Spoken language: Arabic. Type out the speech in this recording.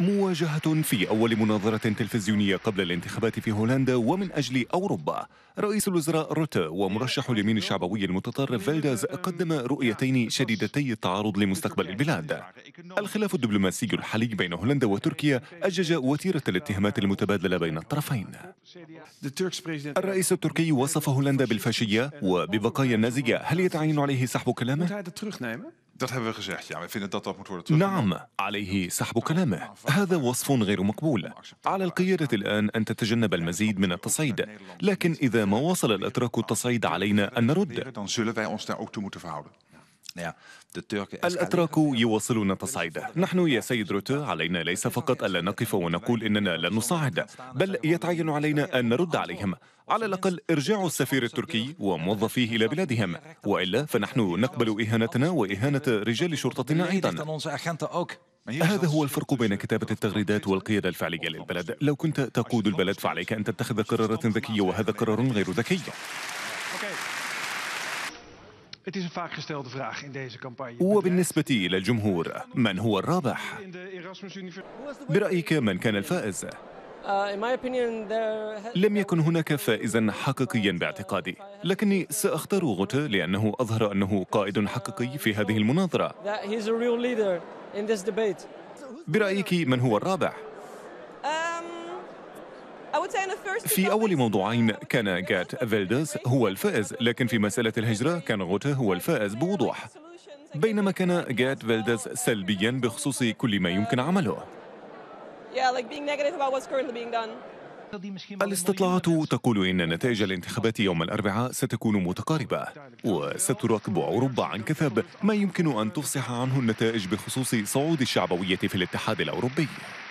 مواجهة في أول مناظرة تلفزيونية قبل الانتخابات في هولندا ومن أجل أوروبا رئيس الوزراء روتا ومرشح اليمين الشعبوي المتطرف فيلداز قدم رؤيتين شديدتي التعارض لمستقبل البلاد الخلاف الدبلوماسي الحالي بين هولندا وتركيا أجج وتيرة الاتهامات المتبادلة بين الطرفين الرئيس التركي وصف هولندا بالفاشية وببقايا النازية هل يتعين عليه سحب كلامه؟ Dat hebben we gezegd, ja. We vinden dat dat moet worden teruggenomen. نعم عليه سحب كلامه هذا وصف غير مقبول على القيادة الآن أن تتجنب المزيد من التصعيد لكن إذا ما وصل الأتراك التصعيد علينا أن نرد dan zullen wij ons daar ook toe moeten verhouden. الأتراك يواصلون التصعيد نحن يا سيد روتو علينا ليس فقط ألا نقف ونقول إننا لن نصعد بل يتعين علينا أن نرد عليهم على الأقل إرجاع السفير التركي وموظفيه إلى بلادهم وإلا فنحن نقبل إهانتنا وإهانة رجال شرطتنا أيضا هذا هو الفرق بين كتابة التغريدات والقيادة الفعلية للبلد لو كنت تقود البلد فعليك أن تتخذ قرارات ذكية وهذا قرار غير ذكي هو بالنسبة إلى الجمهور من هو الرابح؟ برأيك من كان الفائز؟ uh, لم يكن هناك فائزا حقيقيا باعتقادي لكني سأختار غوتا لأنه أظهر أنه قائد حقيقي في هذه المناظرة برأيك من هو الرابح؟ في أول موضوعين كان جات فيلدس هو الفائز لكن في مسألة الهجرة كان غوتا هو الفائز بوضوح بينما كان جات فيلدس سلبيا بخصوص كل ما يمكن عمله الاستطلاعات تقول إن نتائج الانتخابات يوم الأربعاء ستكون متقاربة وستراقب أوروبا عن كثب ما يمكن أن تفصح عنه النتائج بخصوص صعود الشعبوية في الاتحاد الأوروبي